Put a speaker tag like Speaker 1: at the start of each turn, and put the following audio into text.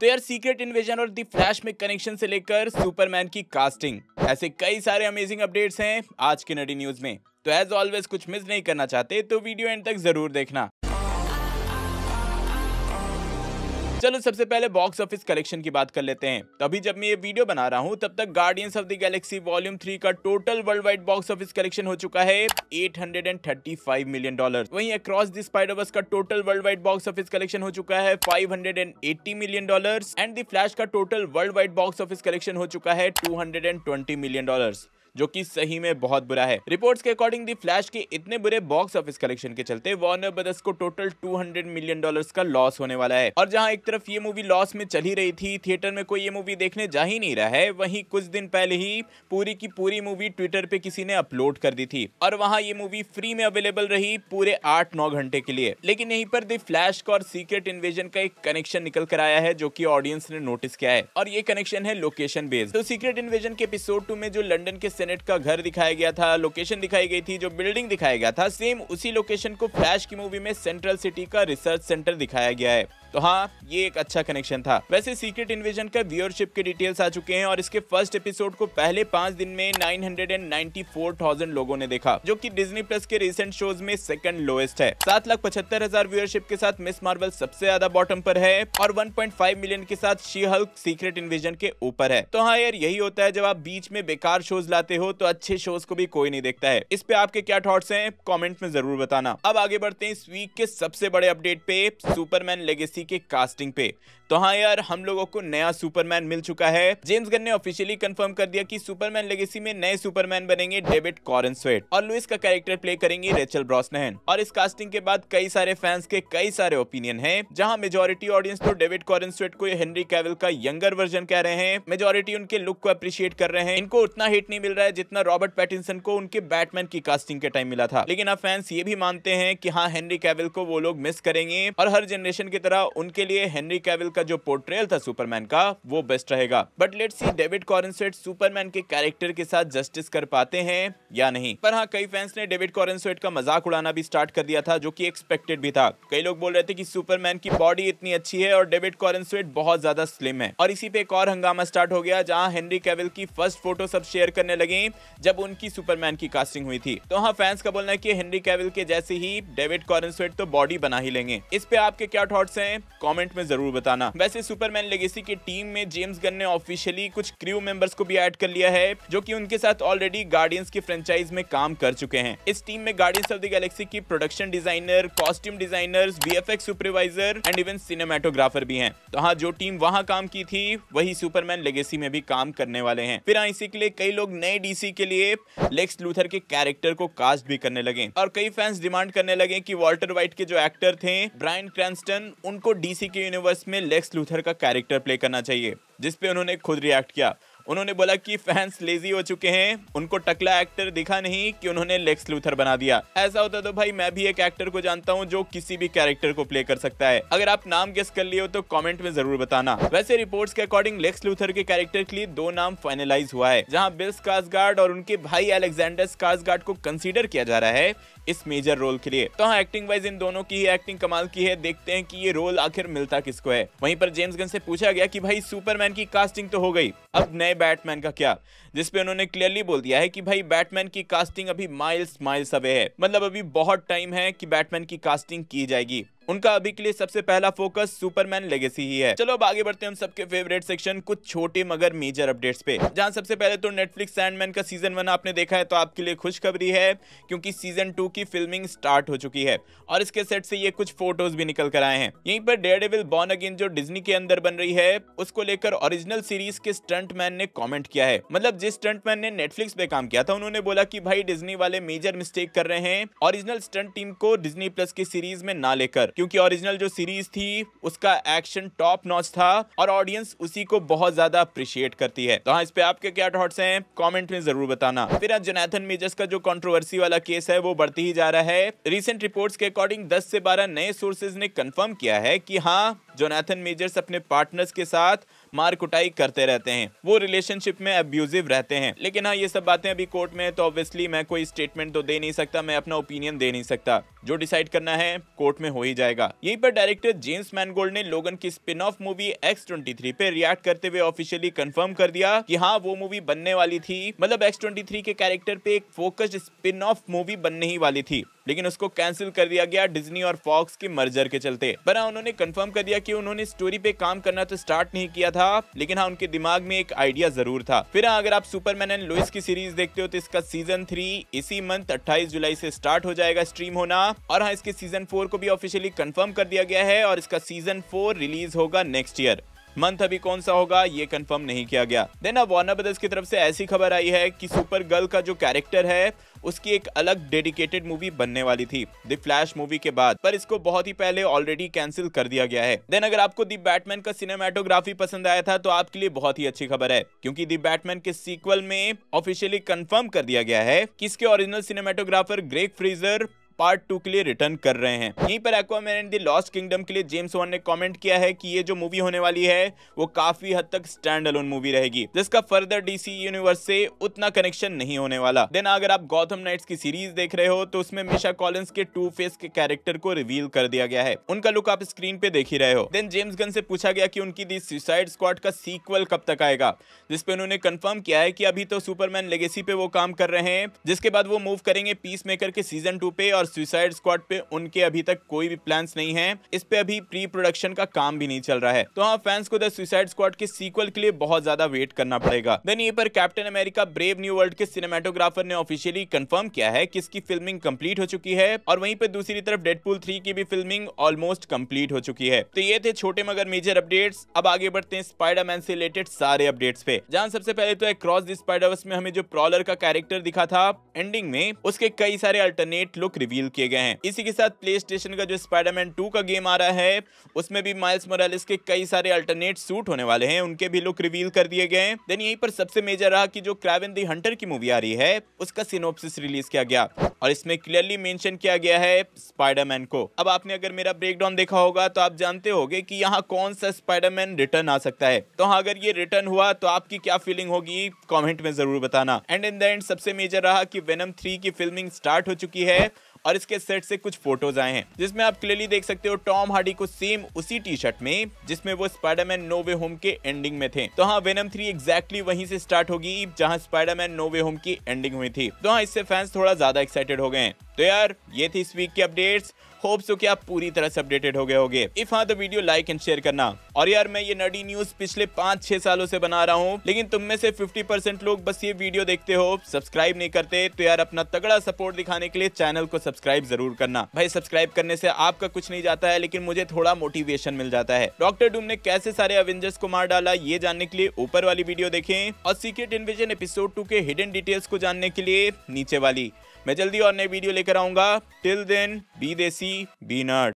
Speaker 1: तो यार secret invasion और दी फ्लैश में कनेक्शन से लेकर सुपरमैन की कास्टिंग ऐसे कई सारे अमेजिंग अपडेट्स हैं आज के नडी न्यूज में तो एज ऑलवेज कुछ मिस नहीं करना चाहते तो वीडियो एंड तक जरूर देखना चलो सबसे पहले बॉक्स ऑफिस कलेक्शन की बात कर लेते हैं तभी जब मैं ये वीडियो बना रहा हूँ तब तक Guardians of the Galaxy Volume three का total world wide box office collection हो चुका है 835 मिलियन डॉलर वहीं अक्रॉस द स्पाइडरवर्स का total world wide box office collection हो चुका है eighty million dollar and the Flash का total world wide box office collection हो चुका है ट्वेंटी मिलियन डॉलर जो कि सही में बहुत बुरा है रिपोर्ट्स के अकॉर्डिंग दी फ्लैश के इतने बुरे बॉक्स ऑफिस कलेक्शन के चलते वार्नर ब्रदर्स को टोटल 200 मिलियन डॉलर्स का लॉस होने वाला है और जहां एक तरफ ये मूवी लॉस में चली रही थी थिएटर में कोई ये मूवी देखने जा ही नहीं रहा है वही कुछ दिन पहले ही पूरी की पूरी मूवी ट्विटर पे किसी ने अपलोड कर दी थी और वहाँ ये मूवी फ्री में अवेलेबल रही पूरे आठ नौ घंटे के लिए लेकिन यही पर दी फ्लैश का और सीक्रेट इन्वेजन का एक कनेक्शन निकल कर आया है जो की ऑडियंस ने नोटिस किया है और ये कनेक्शन है लोकेशन बेस्ड तो सीक्रेट इन्वेजन के एपिसोड टू में जो लंडन के सेनेट का घर दिखाया गया था लोकेशन दिखाई गई थी जो बिल्डिंग दिखाया गया था सेम उसी लोकेशन को फ्लैश की मूवी में सेंट्रल सिटी का रिसर्च सेंटर दिखाया गया है तो हाँ ये एक अच्छा कनेक्शन था वैसे सीक्रेट इन्वेजन का व्यूअरशिप के डिटेल्स आ चुके हैं और इसके फर्स्ट एपिसोड को पहले पांच दिन में 994,000 लोगों ने देखा जो कि डिज्नी प्लस के रिसेंट शोज में सेकंड लोएस्ट है सात लाख पचहत्तर हजार व्यूअरशिप के साथ मिस मार्बल सबसे ज्यादा बॉटम पर है और वन मिलियन के साथ शी हल्क सीक्रेट इन्वेजन के ऊपर है तो हाँ यार यही होता है जब आप बीच में बेकार शोज लाते जाते हो तो अच्छे शोज को भी कोई नहीं देखता है इस पे आपके क्या थॉट्स हैं कमेंट में जरूर बताना अब आगे बढ़ते हैं इस वीक के सबसे बड़े अपडेट पे सुपरमैन लेगेसी के कास्टिंग पे तो हाँ यार हम लोगों को नया सुपरमैन मिल चुका है जेम्स गन ने ऑफिशियली कंफर्म कर दिया कि सुपरमैन लेगेसी में नए सुपरमैन बनेंगे डेविड कॉरन स्वेट और लुइस का कैरेक्टर प्ले करेंगे रेचल ब्रॉसनहन और इस कास्टिंग के बाद कई सारे फैंस के कई सारे ओपिनियन है जहाँ मेजोरिटी ऑडियंस तो डेविड कॉरन स्वेट को हेनरी कैवल का यंगर वर्जन कह रहे हैं मेजोरिटी उनके लुक को अप्रिशिएट कर रहे हैं इनको उतना हिट नहीं मिल रहा है जितना रॉबर्ट पैटिनसन को उनके बैटमैन की कास्टिंग के टाइम मिला था लेकिन अब फैंस ये भी मानते हैं की हाँ हेनरी कैवल को वो लोग मिस करेंगे और हर जनरेशन की तरह उनके लिए हेनरी कैवल का का जो पोर्ट्रेल था सुपरमैन का वो बेस्ट रहेगा but let see David Corenswet Superman के कैरेक्टर के साथ जस्टिस कर पाते हैं या नहीं पर हाँ कई फैंस ने डेविड कॉरेंसवेट का मजाक उड़ाना भी स्टार्ट कर दिया था जो की एक्सपेक्टेड भी था कई लोग बोल रहे थे की सुपरमैन की बॉडी इतनी अच्छी है और डेविड कॉरेंसवेट बहुत ज्यादा स्लिम है और इसी पे एक और हंगामा स्टार्ट हो गया जहाँ हेनरी कैविल की फर्स्ट फोटो सब शेयर करने लगे जब उनकी सुपरमैन की कास्टिंग हुई थी तो हाँ फैंस का बोलना है की हेनरी कैविल के जैसे ही डेविड कॉरेंसवेट तो बॉडी बना ही लेंगे इस पे आपके क्या थॉट्स हैं कमेंट में जरूर बताना था हाँ। वैसे सुपरमैन लेगेसी की टीम में जेम्स गन ने ऑफिशियली कुछ क्रू मेंबर्स को भी ऐड कर लिया है जो कि उनके साथ ऑलरेडी गार्डियंस की फ्रेंचाइज में काम कर चुके हैं इस टीम में गार्डियंस ऑफ द गैलेक्सी की प्रोडक्शन डिजाइनर कॉस्ट्यूम डिजाइनर वी सुपरवाइजर एंड इवन सिनेमाटोग्राफर भी है तो हाँ जो टीम वहाँ काम की थी वही सुपरमैन लेगेसी में भी काम करने वाले हैं फिर हाँ, इसी के लिए कई लोग नए डीसी के लिए लेक्स लूथर के कैरेक्टर को कास्ट भी करने लगे और कई फैंस डिमांड करने लगे की वॉल्टर व्हाइट के जो एक्टर थे ब्रायन क्रैंस्टन उनको डीसी के यूनिवर्स में लेक्स लूथर का कैरेक्टर प्ले करना चाहिए जिस पे उन्होंने खुद रिएक्ट किया उन्होंने बोला कि फैंस लेजी हो चुके हैं उनको टकला एक्टर दिखा नहीं कि उन्होंने लेक्स लूथर बना दिया ऐसा होता तो भाई मैं भी एक एक्टर को जानता हूँ जो किसी भी कैरेक्टर को प्ले कर सकता है अगर आप नाम गेस कर लिए हो तो कॉमेंट में जरूर बताना वैसे रिपोर्ट के अकॉर्डिंग लेक्स लूथर के कैरेक्टर के लिए दो नाम फाइनलाइज हुआ है जहाँ बिल्स स्कार्सगार्ड और उनके भाई एलेक्सेंडर स्कार्सगार्ड को कंसिडर किया जा रहा है इस मेजर रोल के लिए तो हाँ एक्टिंग वाइज इन दोनों की ही एक्टिंग कमाल की है देखते हैं कि ये रोल आखिर मिलता किसको है वहीं पर जेम्स गन से पूछा गया कि भाई सुपरमैन की कास्टिंग तो हो गई अब नए बैटमैन का क्या जिसपे उन्होंने क्लियरली बोल दिया है कि भाई बैटमैन की कास्टिंग अभी माइल्स माइल्स अवे है मतलब अभी बहुत टाइम है कि बैटमैन की कास्टिंग की जाएगी उनका अभी के लिए सबसे पहला फोकस सुपरमैन लेगेसी ही है चलो अब आगे बढ़ते हैं हम सबके फेवरेट सेक्शन कुछ छोटे मगर मेजर अपडेट्स पे जहां सबसे पहले तो नेटफ्लिक्स सैंडमैन का सीजन वन आपने देखा है तो आपके लिए खुशखबरी है क्योंकि सीजन टू की फिल्मिंग स्टार्ट हो चुकी है और इसके सेट से ये कुछ फोटोज भी निकल कर आए हैं यही पर डेड एविल बॉर्न अगेन जो डिजनी के अंदर बन रही है उसको लेकर ओरिजिनल सीरीज के स्टंट ने कॉमेंट किया है मतलब जिस स्टंटमैन ने नेटफ्लिक्स पे काम किया था उन्होंने बोला कि भाई डिज्नी वाले मेजर मिस्टेक कर रहे हैं ओरिजिनल स्टंट टीम को डिज्नी प्लस की सीरीज में ना लेकर क्योंकि ओरिजिनल जो सीरीज थी उसका एक्शन टॉप नॉच था और ऑडियंस उसी को बहुत ज्यादा अप्रिशिएट करती है तो हाँ इस पे आपके क्या थॉट्स हैं कमेंट में जरूर बताना फिर आज जोनाथन मेजर्स का जो कंट्रोवर्सी वाला केस है वो बढ़ती ही जा रहा है रिसेंट रिपोर्ट्स के अकॉर्डिंग 10 से 12 नए सोर्सेज ने कंफर्म किया है कि हाँ जोनाथन मेजर्स अपने पार्टनर्स के साथ मार कुटाई करते रहते हैं वो रिलेशनशिप में अब्यूजिव रहते हैं लेकिन हाँ ये सब बातें अभी कोर्ट में तो ऑब्वियसली मैं कोई स्टेटमेंट तो दे नहीं सकता मैं अपना ओपिनियन दे नहीं सकता जो डिसाइड करना है कोर्ट में हो ही जाएगा यही पर डायरेक्टर जेम्स मैनगोल्ड ने लोगन की spin off movie X twenty पे रिएक्ट करते हुए ऑफिशियली कंफर्म कर दिया कि हाँ वो मूवी बनने वाली थी मतलब एक्स के कैरेक्टर पे एक फोकस्ड स्पिन ऑफ मूवी बनने ही वाली थी लेकिन उसको कैंसिल कर दिया गया डिज्नी और फॉक्स के मर्जर के चलते पर हाँ उन्होंने कंफर्म कर दिया कि उन्होंने स्टोरी पे काम करना तो स्टार्ट नहीं किया था लेकिन हाँ उनके दिमाग में एक आइडिया जरूर था फिर हाँ अगर आप सुपरमैन एंड लुइस की सीरीज देखते हो तो इसका सीजन थ्री इसी मंथ अट्ठाईस जुलाई से स्टार्ट हो जाएगा स्ट्रीम होना और हाँ इसके सीजन फोर को भी ऑफिशियली कंफर्म कर दिया गया है और इसका सीजन फोर रिलीज होगा नेक्स्ट ईयर मंथ अभी कौन सा होगा ये कंफर्म नहीं किया गया देन अब वार्नर ब्रदर्स की तरफ से ऐसी खबर आई है कि सुपर गर्ल का जो कैरेक्टर है उसकी एक अलग डेडिकेटेड मूवी बनने वाली थी द फ्लैश मूवी के बाद पर इसको बहुत ही पहले ऑलरेडी कैंसिल कर दिया गया है देन अगर आपको दी बैटमैन का सिनेमाटोग्राफी पसंद आया था तो आपके लिए बहुत ही अच्छी खबर है क्योंकि दी बैटमैन के सीक्वल में ऑफिशियली कंफर्म कर दिया गया है कि इसके original cinematographer Greig Fraser part two के लिए रिटर्न कर रहे हैं यहीं पर Aquaman and the Lost Kingdom के लिए जेम्स वन ने कमेंट किया है कि ये जो मूवी होने वाली है वो काफी हद तक स्टैंड अलोन मूवी रहेगी जिसका फर्दर डीसी यूनिवर्स से उतना कनेक्शन नहीं होने वाला देन अगर आप गौतम नाइट की सीरीज देख रहे हो तो उसमें मिशा कॉलेंस के टू फेस के कैरेक्टर को रिवील कर दिया गया है उनका लुक आप स्क्रीन पे देख ही रहे हो देन जेम्स गन से पूछा गया की उनकी दी सुसाइड स्क्वाड का सीक्वल कब तक आएगा जिसपे उन्होंने कन्फर्म किया है कि अभी तो सुपरमैन लेगेसी पे वो काम कर रहे हैं जिसके बाद वो मूव करेंगे पीस मेकर के सीजन टू पे और सुसाइड स्क्वाड पे उनके अभी तक कोई भी प्लान्स नहीं है इस पे अभी प्री प्रोडक्शन का काम भी नहीं चल रहा है तो हाँ फैंस को द सुसाइड स्क्वाड के सीक्वल के लिए बहुत ज्यादा वेट करना पड़ेगा देन ये पर Captain America Brave New World के सिनेमाटोग्राफर ने ऑफिशियली कंफर्म किया है कि इसकी फिल्मिंग कम्प्लीट हो चुकी है और वहीं पे दूसरी तरफ डेडपूल थ्री की भी फिल्मिंग ऑलमोस्ट कम्प्लीट हो चुकी है तो ये थे छोटे मगर मेजर अपडेट अब आगे बढ़ते हैं स्पाइडरमैन से रिलेटेड सारे अपडेट पे जहाँ सबसे पहले तो क्रॉस द स्पाइडर में हमें जो प्रॉलर का कैरेक्टर दिखा था एंडिंग में उसके कई सारे अल्टरनेट लुक रिवील रिवील किए गए हैं इसी के साथ प्ले स्टेशन का जो स्पाइडरमैन टू का गेम आ रहा है उसमें भी माइल्स मोरालिस के कई सारे अल्टरनेट सूट होने वाले हैं उनके भी लुक रिवील कर दिए गए हैं देन यहीं पर सबसे मेजर रहा कि जो क्रैवन दी हंटर की मूवी आ रही है उसका सिनोप्सिस रिलीज किया गया और इसमें क्लियरली मेंशन किया गया है स्पाइडरमैन को अब आपने अगर मेरा ब्रेकडाउन देखा होगा तो आप जानते होंगे कि यहाँ कौन सा स्पाइडरमैन रिटर्न आ सकता है तो हाँ अगर ये रिटर्न हुआ तो आपकी क्या फीलिंग होगी कमेंट में जरूर बताना एंड इन द एंड सबसे मेजर रहा कि वेनम थ्री की फिल्मिंग स्टार्ट हो चुकी है और इसके सेट से कुछ फोटोज आए हैं जिसमें आप क्लियरली देख सकते हो टॉम हार्डी को सेम उसी टी शर्ट में जिसमें वो स्पाइडरमैन नो वे होम के एंडिंग में थे तो हाँ वेनम थ्री एग्जैक्टली वहीं से स्टार्ट होगी जहाँ स्पाइडरमैन नो वे होम की एंडिंग हुई थी तो हाँ इससे फैंस थोड़ा ज्यादा एक्साइटेड हो गए तो यार ये थी इस वीक की अपडेट्स होप सो कि आप पूरी तरह से अपडेटेड हो गए होगे इफ हाँ तो वीडियो लाइक एंड शेयर करना और यार मैं ये नडी न्यूज पिछले पांच छह सालों से बना रहा हूँ लेकिन तुम में से 50 परसेंट लोग बस ये वीडियो देखते हो सब्सक्राइब नहीं करते तो यार अपना तगड़ा सपोर्ट दिखाने के लिए चैनल को सब्सक्राइब जरूर करना भाई सब्सक्राइब करने से आपका कुछ नहीं जाता है लेकिन मुझे थोड़ा मोटिवेशन मिल जाता है डॉक्टर डूम ने कैसे सारे अवेंजर्स को मार डाला ये जानने के लिए ऊपर वाली वीडियो देखे और सीक्रेट इन्वेजन एपिसोड टू के हिडन डिटेल्स को जानने के लिए नीचे वाली मैं जल्दी और नई वीडियो लेकर आऊंगा till then be Desi be nerd